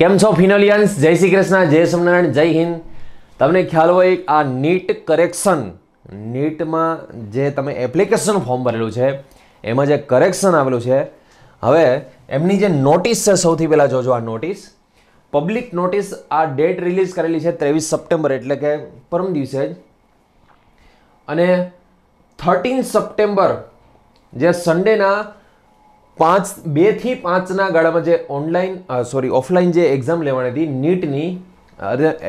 કેમ છો ફિનોલિયન્સ જય શ્રી કૃષ્ણ જય સ્વામિનારાયણ જય હિન્દ તમને ખ્યાલ હોય આ નીટ કરેક્શન નીટમાં જે તમે એપ્લિકેશન ફોર્મ ભરેલું છે એમાં જે કરેક્શન આવેલું છે હવે એમની જે નોટિસ છે સૌથી પહેલાં જોજો આ નોટિસ પબ્લિક નોટિસ આ ડેટ રિલીઝ કરેલી છે ત્રેવીસ સપ્ટેમ્બર એટલે કે પરમ દિવસે જ અને થર્ટીન સપ્ટેમ્બર જે સન્ડેના પાંચ બેથી પાંચના ગાળામાં જે ઓનલાઈન સોરી ઓફલાઈન જે એક્ઝામ લેવાની હતી નીટની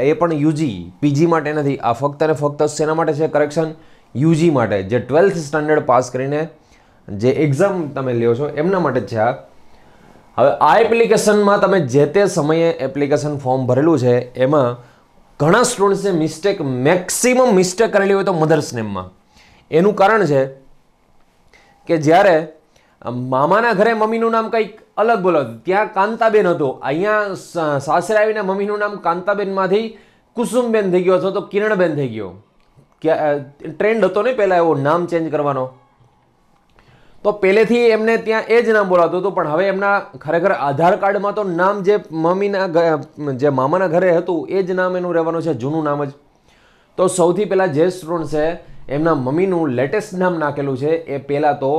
એ પણ યુજી પીજી માટે નથી આ ફક્ત અને ફક્ત શેના માટે છે કરેક્શન યુજી માટે જે ટ્વેલ્થ સ્ટાન્ડર્ડ પાસ કરીને જે એક્ઝામ તમે લ્યો છો એમના માટે છે આ હવે આ એપ્લિકેશનમાં તમે જે તે સમયે એપ્લિકેશન ફોર્મ ભરેલું છે એમાં ઘણા સ્ટુડન્ટ્સે મિસ્ટેક મેક્સિમમ મિસ્ટેક કરેલી હોય તો મધર્સ નેમમાં એનું કારણ છે કે જ્યારે મામાના ઘરે મમ્મીનું નામ કંઈક અલગ બોલો ત્યાં કાંતાબેન હતું અહીંયા સાસરે આવીને મમ્મીનું નામ કાંતાબેનમાંથી કુસુમબેન થઈ ગયો અથવા તો કિરણબેન થઈ ગયો ટ્રેન્ડ હતો ને પહેલાં એવો નામ ચેન્જ કરવાનો તો પહેલેથી એમને ત્યાં એ જ નામ બોલાતું હતું પણ હવે એમના ખરેખર આધાર કાર્ડમાં તો નામ જે મમ્મીના જે મામાના ઘરે હતું એ જ નામ એનું રહેવાનું છે જૂનું નામ જ તો સૌથી પહેલાં જે સ્ટુડન્ટ છે એમના મમ્મીનું લેટેસ્ટ નામ નાખેલું છે એ પહેલાં તો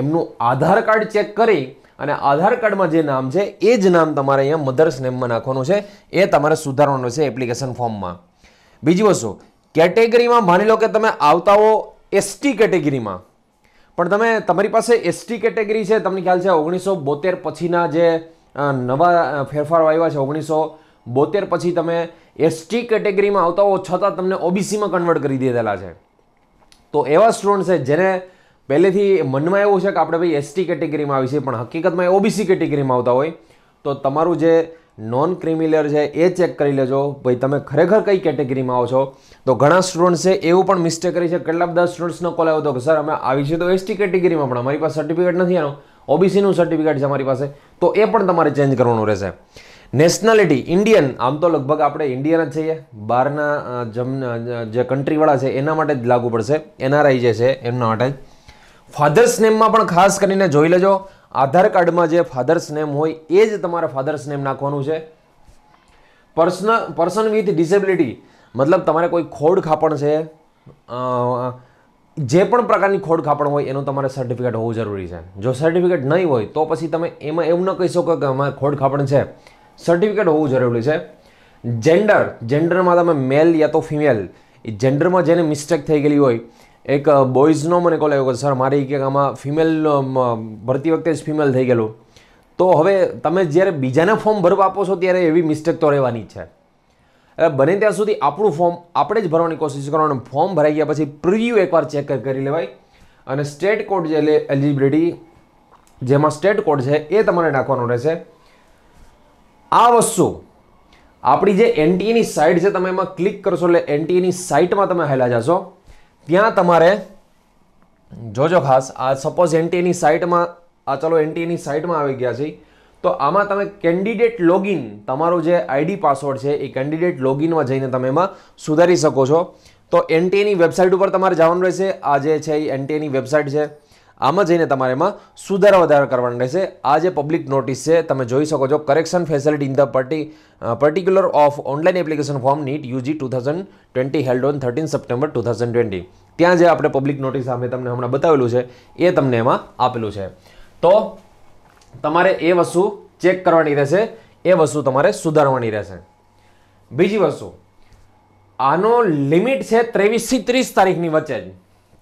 એમનું આધાર કાર્ડ ચેક કરી અને આધાર કાર્ડમાં જે નામ છે એ જ નામ તમારે અહીંયા મધર્સ નેમમાં નાખવાનું છે એ તમારે સુધારવાનું છે એપ્લિકેશન ફોર્મમાં બીજી વસ્તુ કેટેગરીમાં માની લો કે તમે આવતા હો એસટી કેટેગરીમાં પણ તમે તમારી પાસે એસટી કેટેગરી છે તમને ખ્યાલ છે ઓગણીસો બોતેર પછીના જે નવા ફેરફારો આવ્યા છે ઓગણીસો બોતેર પછી તમે એસટી કેટેગરીમાં આવતા હો છતાં તમને ઓબીસીમાં કન્વર્ટ કરી દીધેલા છે તો એવા સ્ટુડન્ટ છે જેને પહેલેથી મનમાં એવું છે કે આપણે ભાઈ એસટી કેટેગરીમાં આવી છે પણ હકીકતમાં ઓબીસી કેટેગરીમાં આવતા હોય તો તમારું જે નોન ક્રિમિલર છે એ ચેક કરી લેજો ભાઈ તમે ખરેખર કઈ કેટેગરીમાં આવો છો તો ઘણા સ્ટુડન્ટ્સે એવું પણ મિસ્ટેક કરી છે કેટલા બધા સ્ટુડન્ટ્સનો કોલ આવ્યો હતો કે સર અમે આવી છીએ તો એસટી કેટેગરીમાં પણ અમારી પાસે સર્ટિફિકેટ નથી એનો ઓબીસીનું સર્ટિફિકેટ છે અમારી પાસે તો એ પણ તમારે ચેન્જ કરવાનું રહેશે નેશનાલિટી ઇન્ડિયન આમ તો લગભગ આપણે ઇન્ડિયન જ છીએ બહારના જમ જે કન્ટ્રીવાળા છે એના માટે જ લાગુ પડશે એનઆરઆઈ જે છે એમના માટે જ ફાધર્સ નેમમાં પણ ખાસ કરીને જોઈ લેજો આધાર કાર્ડમાં જે ફાધર્સ નેમ હોય એ જ તમારે ફાધર્સ નેમ નાખવાનું છે પર્સન પર્સન વિથ ડિસેબિલિટી મતલબ તમારે કોઈ ખોડ ખાપણ છે જે પણ પ્રકારની ખોડ ખાપણ હોય એનું તમારે સર્ટિફિકેટ હોવું જરૂરી છે જો સર્ટિફિકેટ નહીં હોય તો પછી તમે એમાં એવું ન કહી શકો કે અમારે ખોડ ખાપણ છે સર્ટિફિકેટ હોવું જરૂરી છે જેન્ડર જેન્ડરમાં તમે મેલ યા તો ફિમેલ જેન્ડરમાં જેને મિસ્ટેક થઈ ગયેલી હોય એક બોયઝનો મને કોલ આવ્યો કે સર મારે કે આમાં ફિમેલ ભરતી વખતે જ ફિમેલ થઈ ગયેલું તો હવે તમે જ્યારે બીજાને ફોર્મ ભરવા આપો છો ત્યારે એવી મિસ્ટેક તો રહેવાની છે એટલે બને ત્યાં સુધી આપણું ફોર્મ આપણે જ ભરવાની કોશિશ કરવાનું ફોર્મ ભરાઈ ગયા પછી પ્રિવ્યુ એકવાર ચેક કરી લેવાય અને સ્ટેટ કોડ જે એલિજિબિલિટી જેમાં સ્ટેટ કોડ છે એ તમારે નાખવાનો રહેશે આ વસ્તુ આપણી જે એનટીએની e સાઇટ છે તમે એમાં ક્લિક કરશો એટલે એનટીએની e સાઇટમાં તમે હેલા જશો ત્યાં તમારે જોજો ખાસ આ સપોઝ એનટીએની સાઇટમાં આ ચલો એનટીએની સાઇટમાં આવી ગયા છે તો આમાં તમે કેન્ડિડેટ લોગિન તમારું જે આઈડી પાસવર્ડ છે એ કેન્ડિડેટ લોગિનમાં જઈને તમે એમાં સુધારી શકો છો તો એનટીએની વેબસાઇટ ઉપર તમારે જવાનું રહેશે આ જે છે એ એનટીએની વેબસાઇટ છે આમાં જઈને તમારે એમાં સુધારા વધારા કરવાના રહેશે આ જે પબ્લિક નોટિસ છે તમે જોઈ શકો છો correction facility in the par particular of online application form NEET UG two thousand twenty held on thirteen September two thousand twenty ત્યાં જે આપણે પબ્લિક નોટિસ અમે તમને હમણાં બતાવેલું છે એ તમને એમાં આપેલું છે તો તમારે એ વસ્તુ ચેક કરવાની રહેશે એ વસ્તુ તમારે સુધારવાની રહેશે બીજી વસ્તુ આનો લિમિટ છે ત્રેવીસથી ત્રીસ તારીખની વચ્ચે જ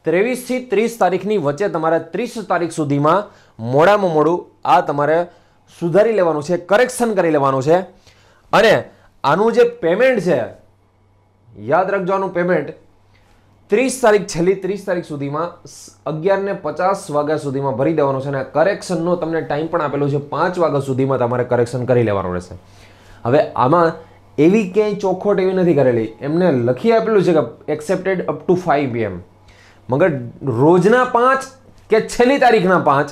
ત્રેવીસથી ત્રીસ તારીખની વચ્ચે તમારે ત્રીસ તારીખ સુધીમાં મોડામાં મોડું આ તમારે સુધારી લેવાનું છે કરેક્શન કરી લેવાનું છે અને આનું જે પેમેન્ટ છે યાદ રાખજો આનું પેમેન્ટ ત્રીસ તારીખ છેલ્લી ત્રીસ તારીખ સુધીમાં અગિયાર ને પચાસ વાગ્યા સુધીમાં ભરી દેવાનું છે અને કરેક્શનનો તમને ટાઈમ પણ આપેલો છે પાંચ વાગ્યા સુધીમાં તમારે કરેક્શન કરી લેવાનું રહેશે હવે આમાં એવી ક્યાંય ચોખ્ખોટ એવી નથી કરેલી એમને લખી આપેલું છે કે એક્સેપ્ટેડ અપ ટુ ફાઈવ એમ મગર રોજના પાંચ કે છેલ્લી તારીખના પાંચ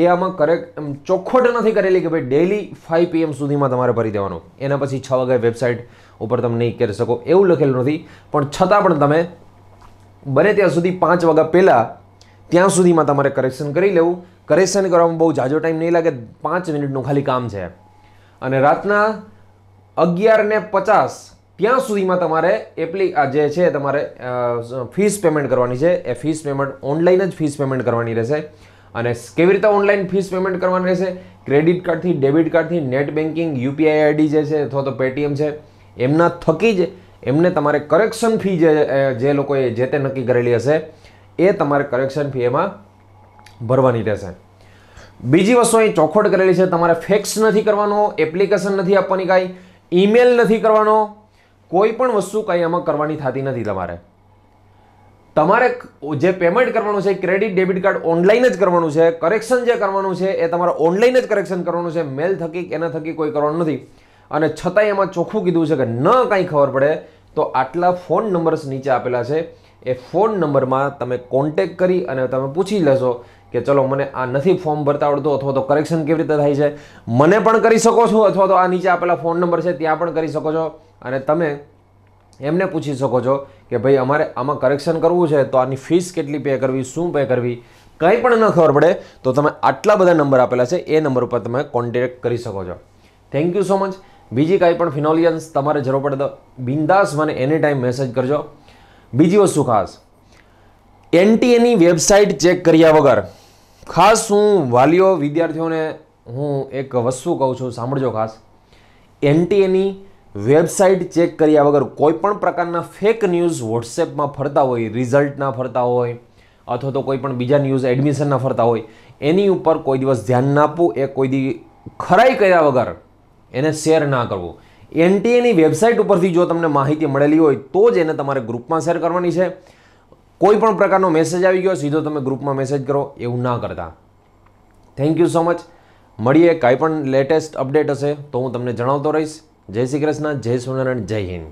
એ આમાં કરેક્ટ ચોખ્ખોટ નથી કરેલી કે ભાઈ ડેલી ફાઇવ પીએમ સુધીમાં તમારે ભરી દેવાનો એના પછી છ વાગ્યા વેબસાઇટ ઉપર તમે નહીં કરી શકો એવું લખેલું નથી પણ છતાં પણ તમે બને ત્યાં સુધી પાંચ વાગ્યા પહેલાં ત્યાં સુધીમાં તમારે કરેક્શન કરી લેવું કરેક્શન કરવામાં બહુ ઝાઝો ટાઈમ નહીં લાગે પાંચ મિનિટનું ખાલી કામ છે અને રાતના અગિયાર ને પચાસ ત્યાં સુધીમાં તમારે એપ્લિક જે છે તમારે ફીસ પેમેન્ટ કરવાની છે એ ફીસ પેમેન્ટ ઓનલાઈન જ ફીસ પેમેન્ટ કરવાની રહેશે અને કેવી રીતે ઓનલાઈન ફીસ પેમેન્ટ કરવાની રહેશે ક્રેડિટ કાર્ડથી ડેબિટ કાર્ડથી નેટ બેન્કિંગ યુપીઆઈ આઈડી જે છે અથવા તો પેટીએમ છે એમના થકી જ એમને તમારે કરેક્શન ફી જે જે લોકોએ જે તે નક્કી કરેલી હશે એ તમારે કરેક્શન ફી એમાં ભરવાની રહેશે બીજી વસ્તુ અહીં ચોખવટ કરેલી છે તમારે ફેક્સ નથી કરવાનો એપ્લિકેશન નથી આપવાની કાંઈ ઈમેલ નથી કરવાનો કોઈ પણ વસ્તુ કંઈ આમાં કરવાની થતી નથી તમારે તમારે જે પેમેન્ટ કરવાનું છે ક્રેડિટ ડેબિટ કાર્ડ ઓનલાઈન જ કરવાનું છે કરેક્શન જે કરવાનું છે એ તમારે ઓનલાઈન જ કરેક્શન કરવાનું છે મેલ થકી એના થકી કોઈ કરવાનું નથી અને છતાંય એમાં ચોખ્ખું કીધું છે કે ન કાંઈ ખબર પડે તો આટલા ફોન નંબર્સ નીચે આપેલા છે એ ફોન નંબરમાં તમે કોન્ટેક કરી અને તમે પૂછી લેશો કે ચલો મને આ નથી ફોર્મ ભરતા આવડતું અથવા તો કરેક્શન કેવી રીતે થાય છે મને પણ કરી શકો છો અથવા તો આ નીચે આપેલા ફોન નંબર છે ત્યાં પણ કરી શકો છો અને તમે એમને પૂછી શકો છો કે ભાઈ અમારે આમાં કરેક્શન કરવું છે તો આની ફીસ કેટલી પે કરવી શું પે કરવી કંઈ પણ ન ખબર પડે તો તમે આટલા બધા નંબર આપેલા છે એ નંબર ઉપર તમે કોન્ટેક કરી શકો છો થેન્ક યુ સો મચ બીજી કાંઈ પણ ફિનોલિયન્સ તમારે જરૂર પડે તો બિંદાસ મને એની ટાઈમ મેસેજ કરજો બીજી વસ્તુ ખાસ એનટીએની વેબસાઇટ ચેક કર્યા વગર ખાસ હું વાલીઓ વિદ્યાર્થીઓને હું એક વસ્તુ કહું છું સાંભળજો ખાસ એનટીએની વેબસાઇટ ચેક કર્યા વગર કોઈપણ પ્રકારના ફેક ન્યૂઝ વોટ્સએપમાં ફરતા હોય રિઝલ્ટના ફરતા હોય અથવા તો કોઈ પણ બીજા ન્યૂઝ એડમિશનના ફરતા હોય એની ઉપર કોઈ દિવસ ધ્યાન ના આપવું એ કોઈ દી ખરાઈ કર્યા વગર એને શેર ના કરવો એનટીએની વેબસાઇટ ઉપરથી જો તમને માહિતી મળેલી હોય તો જ એને તમારે ગ્રુપમાં શેર કરવાની છે કોઈ પણ પ્રકારનો મેસેજ આવી ગયો સીધો તમે ગ્રુપમાં મેસેજ કરો એવું ના કરતા થેન્ક યુ સો મચ મળીએ કાંઈ પણ લેટેસ્ટ અપડેટ હશે તો હું તમને જણાવતો રહીશ જય શ્રી કૃષ્ણ જય સ્વામિનારાયણ જય હિન્દ